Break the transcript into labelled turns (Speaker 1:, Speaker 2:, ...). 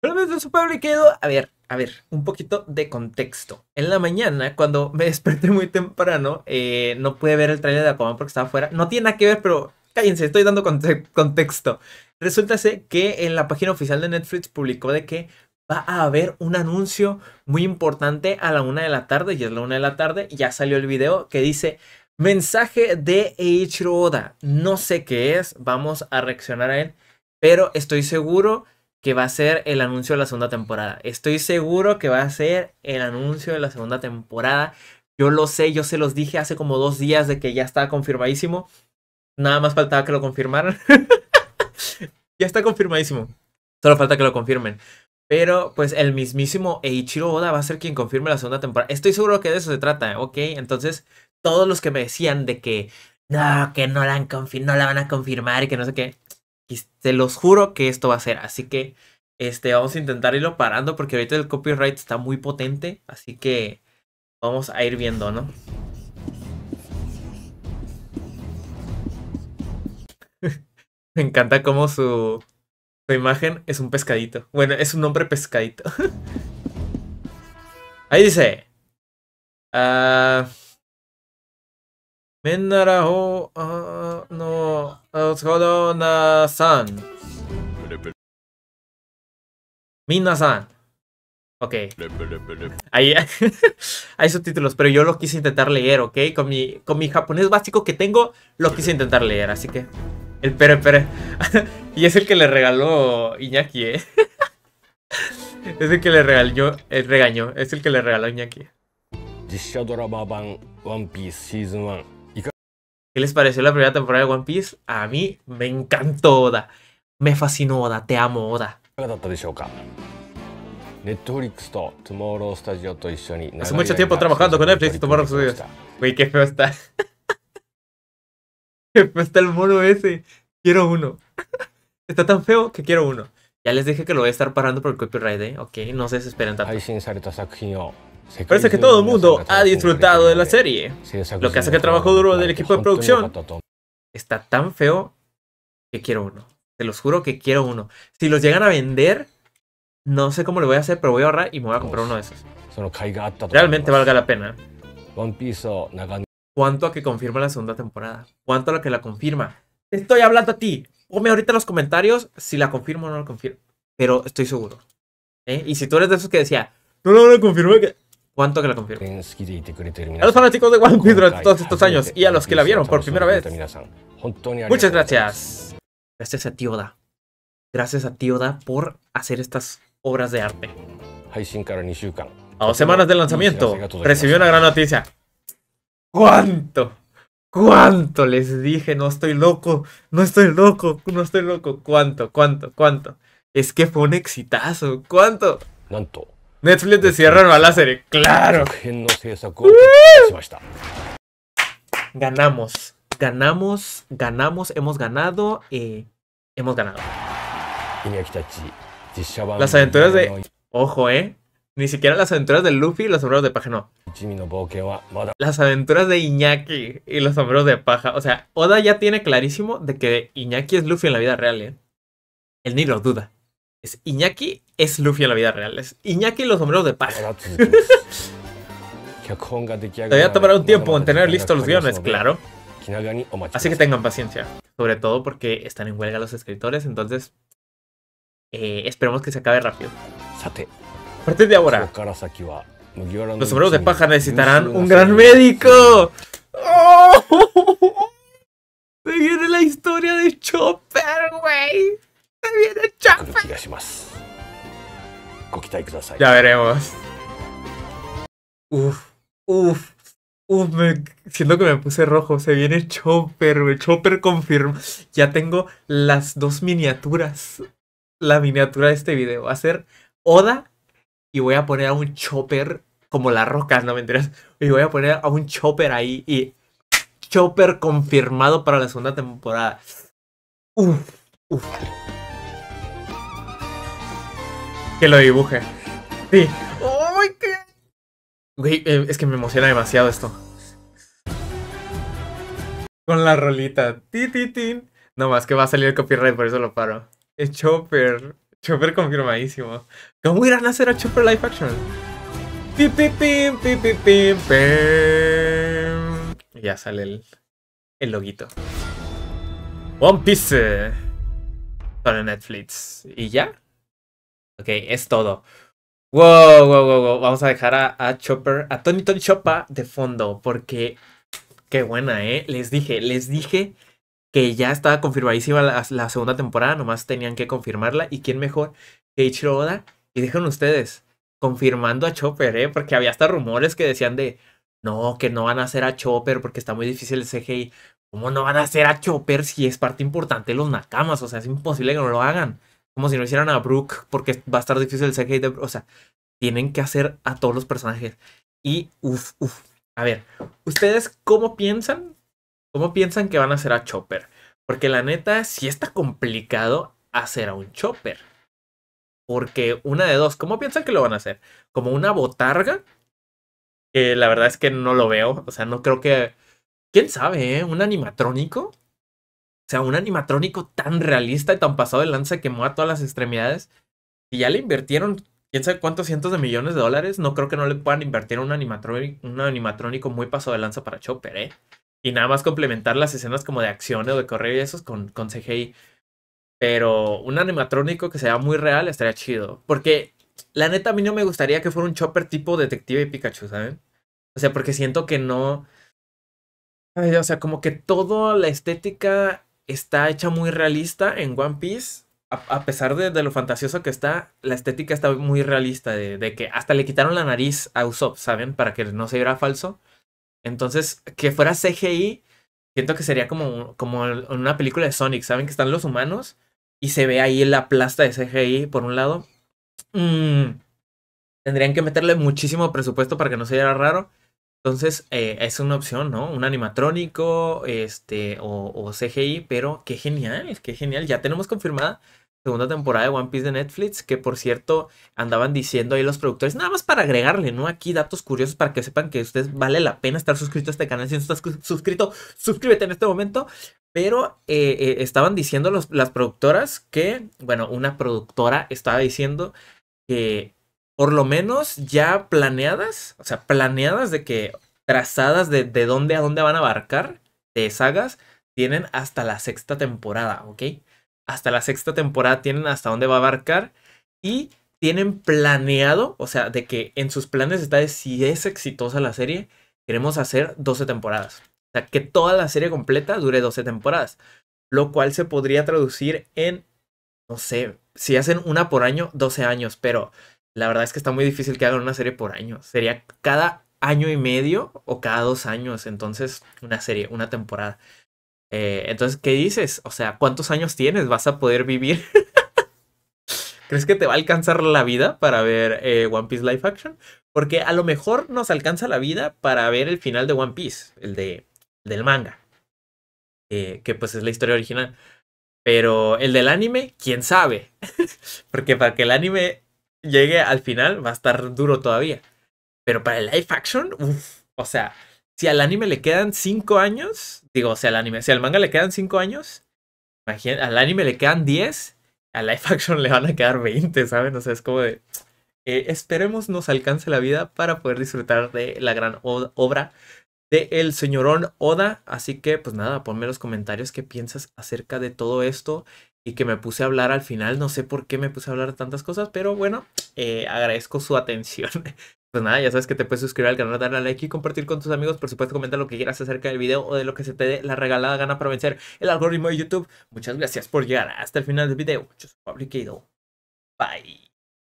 Speaker 1: Pero me super y quedo, a ver, a ver, un poquito de contexto. En la mañana, cuando me desperté muy temprano, eh, no pude ver el trailer de Aquaman porque estaba afuera. No tiene nada que ver, pero cállense, estoy dando contexto. Resulta ser que en la página oficial de Netflix publicó de que va a haber un anuncio muy importante a la una de la tarde, y es la una de la tarde, ya salió el video que dice mensaje de Eiichiro Oda. No sé qué es, vamos a reaccionar a él, pero estoy seguro que va a ser el anuncio de la segunda temporada. Estoy seguro que va a ser el anuncio de la segunda temporada. Yo lo sé, yo se los dije hace como dos días de que ya estaba confirmadísimo. Nada más faltaba que lo confirmaran. ya está confirmadísimo. Solo falta que lo confirmen. Pero pues el mismísimo Eichiro Oda va a ser quien confirme la segunda temporada. Estoy seguro que de eso se trata, ¿ok? Entonces, todos los que me decían de que no, que no la, no la van a confirmar y que no sé qué. Y se los juro que esto va a ser. Así que este, vamos a intentar irlo parando porque ahorita el copyright está muy potente. Así que vamos a ir viendo, ¿no? Me encanta cómo su, su imagen es un pescadito. Bueno, es un hombre pescadito. Ahí dice. Ah... Men uh ah, no 노... na san mina san Ok. Hay, hay subtítulos, pero yo lo quise intentar leer, ¿ok? Con mi, con mi japonés básico que tengo, lo quise intentar leer, así que... El pere pere. y es el que le regaló Iñaki, ¿eh? es el que le regaló... El regaño. Es el que le regaló Iñaki. One Piece Season 1 ¿Qué les pareció la primera temporada de One Piece? A mí me encantó Oda. Me fascinó Oda. Te amo Oda. Hace mucho tiempo trabajando con Netflix y Tomorrow Studios. Güey, qué feo está. qué el mono ese. Quiero uno. está tan feo que quiero uno. Ya les dije que lo voy a estar parando por el copyright, ¿eh? Ok, no se desesperen tanto. Parece que todo el mundo ha disfrutado de la serie, lo que hace que el trabajo duro del equipo de producción está tan feo que quiero uno. Te los juro que quiero uno. Si los llegan a vender, no sé cómo le voy a hacer, pero voy a ahorrar y me voy a comprar uno de esos. Realmente valga la pena. ¿Cuánto a que confirma la segunda temporada? ¿Cuánto a lo que la confirma? estoy hablando a ti. Ponme ahorita en los comentarios si la confirmo o no la confirmo. Pero estoy seguro. ¿Eh? Y si tú eres de esos que decía, no lo no, que ¿Cuánto que la confirmo? A los fanáticos de One Piece durante todos estos años y a los que la vieron por primera vez. Muchas gracias. Gracias a Tioda. Gracias a Tioda por hacer estas obras de arte. A dos semanas del lanzamiento, recibió una gran noticia. ¿Cuánto? ¿Cuánto? Les dije, no estoy loco, no estoy loco, no estoy loco. ¿Cuánto? ¿Cuánto? ¿Cuánto? Es que fue un exitazo. ¿Cuánto? ¿Cuánto? ¡Netflix no a la serie. ¡Claro! Ganamos. Ganamos, ganamos, hemos ganado y eh, hemos ganado. Las aventuras de... Ojo, ¿eh? Ni siquiera las aventuras de Luffy y los sombreros de paja, no. Las aventuras de Iñaki y los sombreros de paja. O sea, Oda ya tiene clarísimo de que Iñaki es Luffy en la vida real, ¿eh? Él ni lo duda. Iñaki es Luffy en la vida real. Es Iñaki y los sombreros de paja. Pues, pues, Todavía tomará un tiempo en tener listos los guiones, claro. Así que tengan paciencia. Sobre todo porque están en huelga los escritores, entonces eh, esperemos que se acabe rápido. A partir de ahora, los sombreros de paja necesitarán un gran médico. ¡Oh! Se viene la historia de Chopper, güey viene el ya veremos. Uf, uf, uf, siento que me puse rojo. Se viene Chopper, el Chopper confirma. Ya tengo las dos miniaturas. La miniatura de este video va a ser Oda y voy a poner a un Chopper como la roca, no me enteras. Y voy a poner a un Chopper ahí y Chopper confirmado para la segunda temporada. Uf, uf. Que lo dibuje. Sí. ¡Oh, ¡Qué...! Güey, eh, es que me emociona demasiado esto. Con la rolita. Ti, ti, tin. No más que va a salir el copyright, por eso lo paro. Es Chopper. Chopper confirmadísimo. ¿Cómo irán a hacer a Chopper life Action? ti ti ti Ya sale el, el loguito. One Piece. Para Netflix. ¿Y ya? Ok, es todo. Wow, wow, wow, wow. Vamos a dejar a, Chopper, a Tony Tony Choppa de fondo, porque qué buena, ¿eh? Les dije, les dije que ya estaba confirmadísima la, segunda temporada, nomás tenían que confirmarla. ¿Y quién mejor que Ichiro Oda? Y dejen ustedes, confirmando a Chopper, ¿eh? Porque había hasta rumores que decían de, no, que no van a hacer a Chopper porque está muy difícil el CGI. ¿Cómo no van a hacer a Chopper si es parte importante de los Nakamas? O sea, es imposible que no lo hagan. Como si no hicieran a Brooke porque va a estar difícil el CGI de Brooke. O sea, tienen que hacer a todos los personajes. Y uff, uff. A ver, ¿ustedes cómo piensan? ¿Cómo piensan que van a hacer a Chopper? Porque la neta, sí está complicado hacer a un Chopper. Porque una de dos, ¿cómo piensan que lo van a hacer? ¿Como una botarga? Que la verdad es que no lo veo. O sea, no creo que. ¿Quién sabe, eh? ¿Un animatrónico? O sea, un animatrónico tan realista y tan pasado de lanza que mueva todas las extremidades. Y ya le invirtieron quién sabe cuántos cientos de millones de dólares. No creo que no le puedan invertir un, animatrónico, un animatrónico muy pasado de lanza para Chopper, ¿eh? Y nada más complementar las escenas como de acción o de correr y esos con, con CGI. Pero un animatrónico que sea muy real estaría chido. Porque la neta a mí no me gustaría que fuera un Chopper tipo Detective y Pikachu, ¿saben? O sea, porque siento que no... o sea, como que toda la estética está hecha muy realista en One Piece. A, pesar de, lo fantasioso que está, la estética está muy realista. De, que hasta le quitaron la nariz a Usopp, ¿saben? Para que no se viera falso. Entonces, que fuera CGI, siento que sería como, como en una película de Sonic, ¿saben? Que están los humanos y se ve ahí la plasta de CGI por un lado. Mm, tendrían que meterle muchísimo presupuesto para que no se viera raro. Entonces, eh, es una opción, ¿no? Un animatrónico este, o, o, CGI, pero qué genial, qué genial. Ya tenemos confirmada segunda temporada de One Piece de Netflix, que por cierto andaban diciendo ahí los productores, nada más para agregarle, ¿no? Aquí datos curiosos para que sepan que ustedes vale la pena estar suscrito a este canal. Si no estás suscrito, suscríbete en este momento. Pero eh, eh, estaban diciendo las productoras que, bueno, una productora estaba diciendo que por lo menos ya planeadas, o sea, planeadas de que trazadas de, dónde a dónde van a abarcar de sagas, tienen hasta la sexta temporada, ¿ok? Hasta la sexta temporada tienen hasta dónde va a abarcar y tienen planeado, o sea, de que en sus planes está de si es exitosa la serie, queremos hacer 12 temporadas. O sea, que toda la serie completa dure 12 temporadas. Lo cual se podría traducir en, no sé, si hacen una por año, 12 años, pero la verdad es que está muy difícil que hagan una serie por año. Sería cada año y medio o cada dos años. Entonces, una serie, una temporada. Eh, entonces, ¿qué dices? O sea, ¿cuántos años tienes? ¿Vas a poder vivir? ¿Crees que te va a alcanzar la vida para ver eh, One Piece Live Action? Porque a lo mejor nos alcanza la vida para ver el final de One Piece, el de, del manga, eh, que pues es la historia original. Pero el del anime, quién sabe. Porque para que el anime llegue al final va a estar duro todavía. Pero para el live action, o sea, si al anime le quedan 5 años, digo, si al anime, si al manga le quedan cinco años, al anime le quedan 10, al live action le van a quedar 20, ¿saben? O sea, es como de... Eh, esperemos nos alcance la vida para poder disfrutar de la gran obra de el señorón Oda. Así que, pues nada, ponme en los comentarios qué piensas acerca de todo esto y que me puse a hablar al final. No sé por qué me puse a hablar tantas cosas, pero bueno, eh, agradezco su atención. Pues nada, ya sabes que te puedes suscribir al canal, darle a like y compartir con tus amigos. Por supuesto, comenta lo que quieras acerca del video o de lo que se te dé la regalada gana para vencer el algoritmo de YouTube. Muchas gracias por llegar hasta el final del video. Yo soy Bye.